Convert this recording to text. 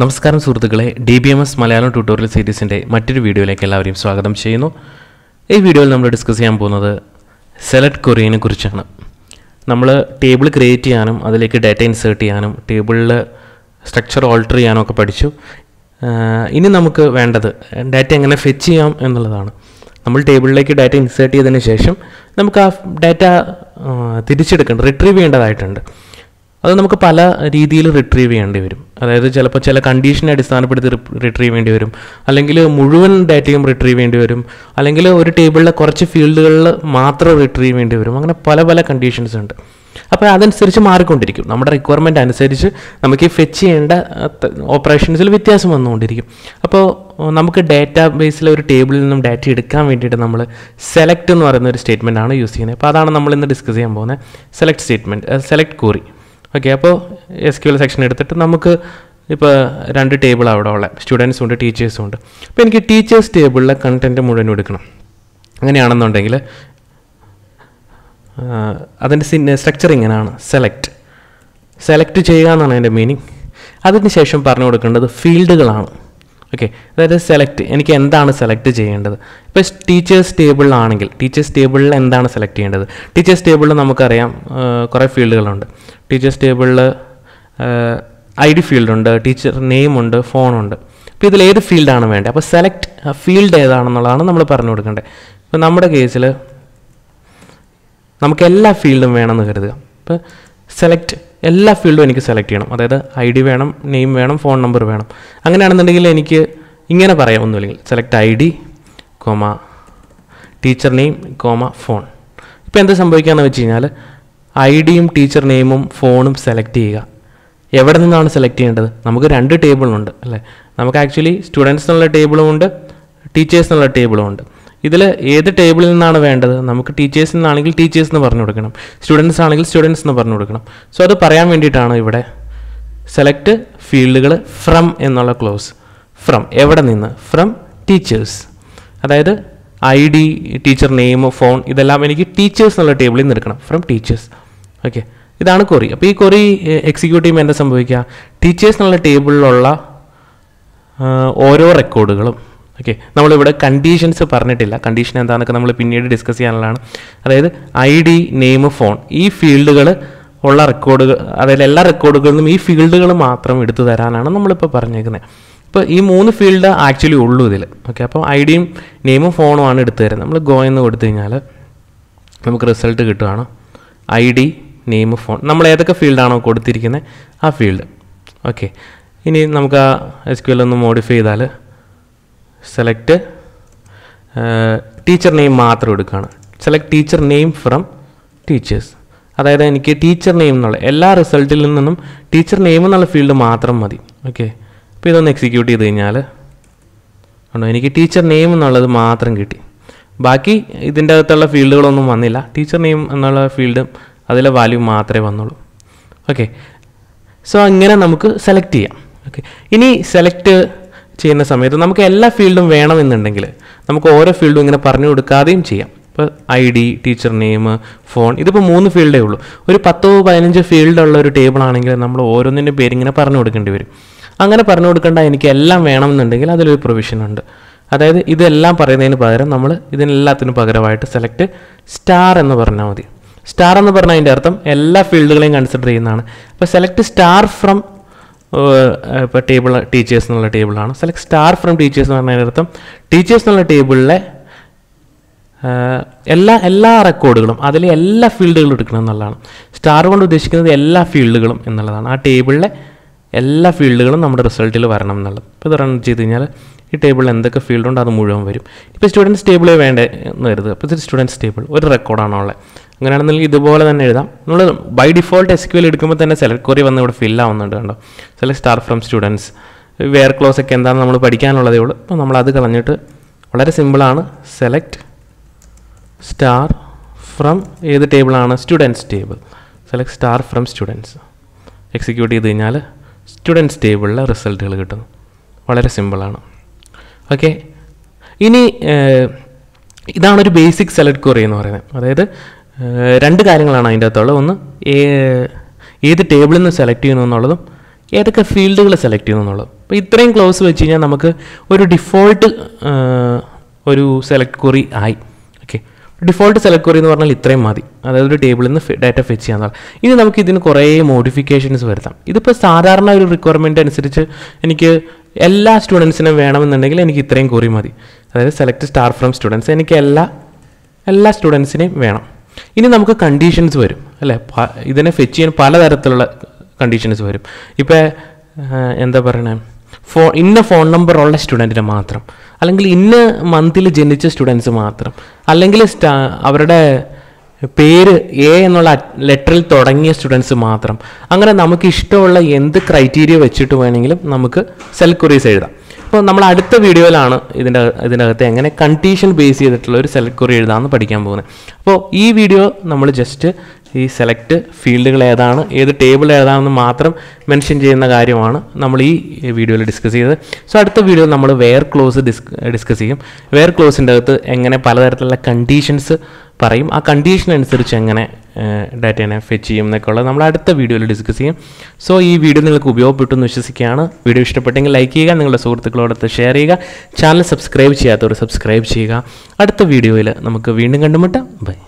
നമസ്കാരം സുഹൃത്തുക്കളെ D B M S Malayalam tutorial സീരീസിൻ്റെ മറ്റൊരു വീഡിയോയിലേക്ക് എല്ലാവരെയും സ്വാഗതം ചെയ്യുന്നു ഈ വീഡിയോയിൽ നമ്മൾ ഡിസ്കസ് ചെയ്യാൻ പോകുന്നത് സെലക്ട് കൊറിയനെ കുറിച്ചാണ് നമ്മൾ ടേബിൾ ക്രിയേറ്റ് ചെയ്യാനും അതിലേക്ക് ഡാറ്റ ഇൻസേർട്ട് ചെയ്യാനും ടേബിളിൽ സ്ട്രക്ചർ ഓൾട്ടർ ചെയ്യാനും ഒക്കെ പഠിച്ചു ഇനി നമുക്ക് വേണ്ടത് ഡാറ്റ എങ്ങനെ ഫെച്ച് ചെയ്യാം എന്നുള്ളതാണ് നമ്മൾ ടേബിളിലേക്ക് ഡാറ്റ ഇൻസേർട്ട് ചെയ്തതിന് ശേഷം നമുക്ക് ആ ഡാറ്റ തിരിച്ചെടുക്കേണ്ട റിട്രീവ് ചെയ്യേണ്ടതായിട്ടുണ്ട് അത് നമുക്ക് പല രീതിയിൽ റിട്രീവ് ചെയ്യേണ്ടി വരും അതായത് ചിലപ്പോൾ ചില കണ്ടീഷനെ അടിസ്ഥാനപ്പെടുത്തി റിട്രീവ് ചെയ്യേണ്ടി വരും അല്ലെങ്കിൽ മുഴുവൻ ഡാറ്റയും റിട്രീവ് ചെയ്യേണ്ടി വരും അല്ലെങ്കിൽ ഒരു ടേബിളിലെ കുറച്ച് ഫീൽഡുകളിൽ മാത്രം റിട്രീവ് ചെയ്യേണ്ടി വരും അങ്ങനെ പല പല കണ്ടീഷൻസ് ഉണ്ട് അപ്പോൾ അതനുസരിച്ച് മാറിക്കൊണ്ടിരിക്കും നമ്മുടെ റിക്വയർമെൻ്റ് അനുസരിച്ച് നമുക്ക് ഈ ഫെച്ച് ചെയ്യേണ്ട ഓപ്പറേഷൻസിൽ വ്യത്യാസം വന്നുകൊണ്ടിരിക്കും അപ്പോൾ നമുക്ക് ഡാറ്റാ ബേസിലെ ഒരു ടേബിളിൽ നിന്നും ഡാറ്റ എടുക്കാൻ വേണ്ടിയിട്ട് നമ്മൾ സെലക്ട് എന്ന് പറയുന്ന ഒരു സ്റ്റേറ്റ്മെൻറ്റാണ് യൂസ് ചെയ്യുന്നത് അപ്പോൾ അതാണ് നമ്മൾ ഇന്ന് ഡിസ്കസ് ചെയ്യാൻ പോകുന്നത് select statement select query okay അപ്പോൾ എസ് ക്യു എൽ സെക്ഷൻ എടുത്തിട്ട് നമുക്ക് ഇപ്പോൾ രണ്ട് ടേബിൾ അവിടെ ഉള്ള സ്റ്റുഡൻസും ഉണ്ട് ടീച്ചേഴ്സും ഉണ്ട് അപ്പോൾ എനിക്ക് ടീച്ചേഴ്സ് ടേബിളിലെ കണ്ടൻറ്റ് മുഴുവൻ എടുക്കണം അങ്ങനെയാണെന്നുണ്ടെങ്കിൽ അതിൻ്റെ സിൻ സ്ട്രക്ചർ ഇങ്ങനെയാണ് സെലക്ട് സെലക്ട് ചെയ്യുക എന്നാണ് അതിൻ്റെ മീനിങ് അതിന് ശേഷം പറഞ്ഞു കൊടുക്കേണ്ടത് ഫീൽഡുകളാണ് ഓക്കെ അതായത് സെലക്ട് എനിക്ക് എന്താണ് സെലക്ട് ചെയ്യേണ്ടത് ഇപ്പോൾ ടീച്ചേഴ്സ് ടേബിളിലാണെങ്കിൽ ടീച്ചേഴ്സ് ടേബിളിൽ എന്താണ് സെലക്ട് ചെയ്യേണ്ടത് ടീച്ചേഴ്സ് ടേബിളിൽ നമുക്കറിയാം കുറേ ഫീൽഡുകളുണ്ട് ടീച്ചേഴ്സ് ടേബിളിൽ ഐ ഡി ഫീൽഡുണ്ട് ടീച്ചർ നെയിമുണ്ട് ഫോണുണ്ട് അപ്പോൾ ഇതിൽ ഏത് ഫീൽഡാണ് വേണ്ടത് അപ്പോൾ സെലക്ട് ഫീൽഡ് ഏതാണെന്നുള്ളതാണ് നമ്മൾ പറഞ്ഞു കൊടുക്കേണ്ടത് ഇപ്പോൾ നമ്മുടെ കേസിൽ നമുക്ക് എല്ലാ ഫീൽഡും വേണമെന്ന് കരുതുക ഇപ്പോൾ സെലക്ട് എല്ലാ ഫീൽഡും എനിക്ക് സെലക്ട് ചെയ്യണം അതായത് ഐ ഡി വേണം നെയിം വേണം ഫോൺ നമ്പർ വേണം അങ്ങനെയാണെന്നുണ്ടെങ്കിൽ എനിക്ക് ഇങ്ങനെ പറയാം ഒന്നുമില്ലെങ്കിൽ select I D comma teacher name comma phone ഇപ്പോൾ എന്താ സംഭവിക്കുകയെന്ന് വെച്ച് കഴിഞ്ഞാൽ ഐ ഡിയും ടീച്ചർ നെയിമും ഫോണും സെലക്ട് ചെയ്യുക എവിടെ നിന്നാണ് സെലക്ട് ചെയ്യേണ്ടത് നമുക്ക് രണ്ട് ടേബിളുണ്ട് അല്ലേ നമുക്ക് ആക്ച്വലി സ്റ്റുഡൻസ് എന്നുള്ള ടേബിളും ഉണ്ട് ടീച്ചേഴ്സ് എന്നുള്ള ടേബിളും ഉണ്ട് ഇതിൽ ഏത് ടേബിളിൽ നിന്നാണ് വേണ്ടത് നമുക്ക് ടീച്ചേഴ്സിൽ നിന്നാണെങ്കിൽ ടീച്ചേഴ്സ് എന്ന് പറഞ്ഞു കൊടുക്കണം സ്റ്റുഡൻസ് ആണെങ്കിൽ സ്റ്റുഡൻസ് എന്ന് പറഞ്ഞു കൊടുക്കണം സോ അത് പറയാൻ വേണ്ടിയിട്ടാണ് ഇവിടെ സെലക്ട് ഫീൽഡുകൾ ഫ്രം എന്നുള്ള ക്ലോസ് ഫ്രം എവിടെ നിന്ന് ഫ്രം ടീച്ചേഴ്സ് അതായത് I D teacher name phone ഇതെല്ലാം എനിക്ക് ടീച്ചേഴ്സ് എന്നുള്ള ടേബിളിൽ നിന്ന് എടുക്കണം ഫ്രം ടീച്ചേഴ്സ് ഓക്കെ ഇതാണ് കൊറി അപ്പോൾ ഈ കൊറി എക്സിക്യൂട്ട് എന്താ സംഭവിക്കുക ടീച്ചേഴ്സ് എന്നുള്ള ടേബിളിലുള്ള ഓരോ റെക്കോർഡുകളും ഓക്കെ നമ്മളിവിടെ കണ്ടീഷൻസ് പറഞ്ഞിട്ടില്ല കണ്ടീഷൻ എന്താണെന്നൊക്കെ നമ്മൾ പിന്നീട് ഡിസ്കസ് ചെയ്യാനുള്ളതാണ് അതായത് ഐ ഡി നെയിം ഫോൺ ഈ ഫീൽഡുകൾ ഉള്ള റെക്കോർഡുകൾ അതായത് എല്ലാ റെക്കോർഡുകളിലും ഈ ഫീൽഡുകൾ മാത്രം എടുത്തു തരാനാണ് നമ്മളിപ്പോൾ പറഞ്ഞേക്കുന്നത് ഇപ്പോൾ ഈ മൂന്ന് ഫീൽഡ് ആക്ച്വലി ഉള്ളൂ ഇതിൽ ഓക്കെ അപ്പോൾ ഐ ഡിയും നെയിമും ഫോണുമാണ് എടുത്തു തരുന്നത് നമ്മൾ ഗോ എന്ന് കൊടുത്തു കഴിഞ്ഞാൽ നമുക്ക് റിസൾട്ട് കിട്ടുകയാണ് ഐ ഡി നെയിം ഫോൺ നമ്മൾ ഏതൊക്കെ ഫീൽഡാണോ കൊടുത്തിരിക്കുന്നത് ആ ഫീൽഡ് ഓക്കെ ഇനി നമുക്ക് ആ എസ് ക്യു എൽ ഒന്ന് മോഡിഫൈ ചെയ്താൽ സെലക്ട് ടീച്ചർ നെയിം മാത്രം എടുക്കുകയാണ് select teacher name from teachers അതായത് എനിക്ക് ടീച്ചർ നെയിം എന്നുള്ള എല്ലാ റിസൾട്ടിൽ നിന്നും ടീച്ചർ നെയിം എന്നുള്ള ഫീൽഡ് മാത്രം മതി ഓക്കെ അപ്പോൾ ഇതൊന്ന് എക്സിക്യൂട്ട് ചെയ്ത് കഴിഞ്ഞാൽ ഉണ്ടോ എനിക്ക് ടീച്ചർ നെയിം എന്നുള്ളത് മാത്രം കിട്ടി ബാക്കി ഇതിൻ്റെ അകത്തുള്ള ഫീൽഡുകളൊന്നും വന്നില്ല ടീച്ചർ നെയിം എന്നുള്ള ഫീൽഡും അതിലെ വാല്യൂ മാത്രമേ വന്നുള്ളൂ ഓക്കെ സോ അങ്ങനെ നമുക്ക് സെലക്ട് ചെയ്യാം ഓക്കെ ഇനി സെലക്ട് ചെയ്യുന്ന സമയത്ത് നമുക്ക് എല്ലാ ഫീൽഡും വേണമെന്നുണ്ടെങ്കിൽ നമുക്ക് ഓരോ ഫീൽഡും ഇങ്ങനെ പറഞ്ഞു കൊടുക്കാതെയും ചെയ്യാം ഇപ്പോൾ I D teacher name phone ഇതിപ്പോൾ മൂന്ന് ഫീൽഡേ ഉള്ളൂ ഒരു പത്തോ പതിനഞ്ചോ ഫീൽഡുള്ള ഒരു ടേബിൾ ആണെങ്കിൽ നമ്മൾ ഓരോന്നിൻ്റെ പേരിങ്ങനെ പറഞ്ഞു കൊടുക്കേണ്ടി വരും അങ്ങനെ പറഞ്ഞു കൊടുക്കേണ്ട എനിക്ക് എല്ലാം വേണമെന്നുണ്ടെങ്കിൽ അതിലൊരു പ്രൊവിഷൻ ഉണ്ട് അതായത് ഇതെല്ലാം പറയുന്നതിന് പകരം നമ്മൾ ഇതിനെല്ലാത്തിനും പകരമായിട്ട് സെലക്ട് സ്റ്റാർ എന്ന് പറഞ്ഞാൽ മതി സ്റ്റാർ എന്ന് പറഞ്ഞാൽ അതിൻ്റെ അർത്ഥം എല്ലാ ഫീൽഡുകളെയും കൺസിഡർ ചെയ്യുന്നതാണ് അപ്പോൾ സെലക്ട് സ്റ്റാർ ഫ്രം ഇപ്പോൾ ടേബിൾ ടീച്ചേഴ്സ് എന്നുള്ള ടേബിളാണ് സെലക്ട് സ്റ്റാർ ഫ്രം ടീച്ചേഴ്സ് എന്ന് അർത്ഥം ടീച്ചേഴ്സ് എന്നുള്ള ടേബിളിലെ എല്ലാ എല്ലാ റെക്കോർഡുകളും അതിലെ എല്ലാ ഫീൽഡുകളും എടുക്കണം എന്നുള്ളതാണ് സ്റ്റാർ കൊണ്ട് ഉദ്ദേശിക്കുന്നത് എല്ലാ ഫീൽഡുകളും എന്നുള്ളതാണ് ആ ടേബിളിലെ എല്ലാ ഫീൽഡുകളും നമ്മുടെ റിസൾട്ടിൽ വരണം എന്നുള്ളത് ഇപ്പോൾ ഇത് റൺ ചെയ്ത് കഴിഞ്ഞാൽ ഈ ടേബിളിൽ എന്തൊക്കെ ഫീൽഡുണ്ടോ അത് മുഴുവൻ വരും ഇപ്പോൾ സ്റ്റുഡൻസ് ടേബിളേ വേണ്ടേ എന്ന് വരുത് അപ്പോൾ ഇത് സ്റ്റുഡൻസ് ടേബിൾ ഒരു റെക്കോർഡാണ് ഉള്ളത് അങ്ങനെയാണെന്നുണ്ടെങ്കിൽ ഇതുപോലെ തന്നെ എഴുതാം നമ്മൾ by default S Q L എടുക്കുമ്പോൾ തന്നെ സെലക്ട് ക്വറി വന്ന് ഇവിടെ ഫില്ല് ആവുന്നുണ്ട് കണ്ടോ select star from students where clause ഒക്കെ എന്താണെന്ന് നമ്മൾ പഠിക്കാനുള്ളതേ ഉള്ളൂ അപ്പോൾ നമ്മൾ അത് കളഞ്ഞിട്ട് വളരെ സിമ്പിളാണ് സെലക്ട് സ്റ്റാർ ഫ്രം ഏത് ടേബിളാണ് students table select star from students execute ചെയ്ത് കഴിഞ്ഞാൽ സ്റ്റുഡൻസ് ടേബിളിലെ റിസൾട്ടുകൾ കിട്ടുന്നു വളരെ സിമ്പിളാണ് ഓക്കെ ഇനി ഇതാണൊരു ബേസിക് സെലക്ട് ക്വറി എന്ന് പറയുന്നത് അതായത് രണ്ട് കാര്യങ്ങളാണ് അതിൻ്റെ അകത്തുള്ളത് ഒന്ന് ഏത് ടേബിളിൽ നിന്ന് സെലക്ട് ചെയ്യുന്നു എന്നുള്ളതും ഏതൊക്കെ ഫീൽഡുകൾ സെലക്ട് ചെയ്യുന്നു എന്നുള്ളതും അപ്പോൾ ഇത്രയും ക്ലോസ് വെച്ച് കഴിഞ്ഞാൽ നമുക്ക് ഒരു ഡിഫോൾട്ട് ഒരു സെലക്ട് കുറി ആയി ഓക്കെ ഡിഫോൾട്ട് സെലക്ട് കുറി എന്ന് പറഞ്ഞാൽ ഇത്രയും മതി അതായത് ഒരു ടേബിളിൽ നിന്ന് ഡാറ്റ ഫെച്ച് ചെയ്യാൻ പറഞ്ഞാൽ ഇനി നമുക്ക് ഇതിന് കുറേ മോഡിഫിക്കേഷൻസ് വരുത്താം ഇതിപ്പോൾ സാധാരണ ഒരു റിക്വയർമെൻ്റ് അനുസരിച്ച് എനിക്ക് എല്ലാ സ്റ്റുഡൻസിനും വേണമെന്നുണ്ടെങ്കിൽ എനിക്ക് ഇത്രയും കുറി മതി അതായത് സെലക്ട് സ്റ്റാർ ഫ്രം സ്റ്റുഡൻസ് എനിക്ക് എല്ലാ എല്ലാ സ്റ്റുഡൻസിനെയും വേണം ഇനി നമുക്ക് കണ്ടീഷൻസ് വരും അല്ലേ ഇതിനെ ഫെച്ച് ചെയ്യാൻ പലതരത്തിലുള്ള കണ്ടീഷൻസ് വരും ഇപ്പോൾ എന്താ പറയണേ ഫോ ഇന്ന ഫോൺ നമ്പർ ഉള്ള സ്റ്റുഡൻറ്റിന് മാത്രം അല്ലെങ്കിൽ ഇന്ന മന്തിൽ ജനിച്ച സ്റ്റുഡൻസ് മാത്രം അല്ലെങ്കിൽ സ്റ്റാ അവരുടെ പേര് എ എന്നുള്ള ലെറ്ററിൽ തുടങ്ങിയ സ്റ്റുഡൻസ് മാത്രം അങ്ങനെ നമുക്ക് ഇഷ്ടമുള്ള എന്ത് ക്രൈറ്റീരിയ വെച്ചിട്ട് വേണമെങ്കിലും നമുക്ക് സെൽ ക്വറീസ് എഴുതാം അപ്പോൾ നമ്മൾ അടുത്ത വീഡിയോയിലാണ് ഇതിൻ്റെ അകത്ത് എങ്ങനെ കണ്ടീഷൻ ബേസ് ചെയ്തിട്ടുള്ള ഒരു സെലക്ട് കുറി എഴുതാമെന്ന് പഠിക്കാൻ പോകുന്നത് അപ്പോൾ ഈ വീഡിയോ നമ്മൾ ജസ്റ്റ് ഈ സെലക്ട് ഫീൽഡുകൾ ഏതാണ് ഏത് ടേബിൾ ഏതാണെന്ന് മാത്രം മെൻഷൻ ചെയ്യുന്ന കാര്യമാണ് നമ്മൾ ഈ വീഡിയോയിൽ ഡിസ്കസ് ചെയ്തത് സോ അടുത്ത വീഡിയോയിൽ നമ്മൾ വെയർ ക്ലോസ് ഡിസ്കസ് ചെയ്യും വെയർ ക്ലോസിൻ്റെ അകത്ത് എങ്ങനെ പലതരത്തിലുള്ള കണ്ടീഷൻസ് പറയും ആ കണ്ടീഷൻ അനുസരിച്ച് എങ്ങനെ ഡാറ്റേനെ ഫെച്ച് ചെയ്യും എന്നൊക്കെ ഉള്ളത് നമ്മൾ അടുത്ത വീഡിയോയിൽ ഡിസ്കസ് ചെയ്യും സോ ഈ വീഡിയോ നിങ്ങൾക്ക് ഉപയോഗപ്പെട്ടു എന്ന് വിശ്വസിക്കുകയാണ് വീഡിയോ ഇഷ്ടപ്പെട്ടെങ്കിൽ ലൈക്ക് ചെയ്യുക നിങ്ങളുടെ സുഹൃത്തുക്കളോടൊത്ത് ഷെയർ ചെയ്യുക ചാനൽ സബ്സ്ക്രൈബ് ചെയ്യാത്തവർ സബ്സ്ക്രൈബ് ചെയ്യുക അടുത്ത വീഡിയോയിൽ നമുക്ക് വീണ്ടും കണ്ടുമുട്ടാം ബൈ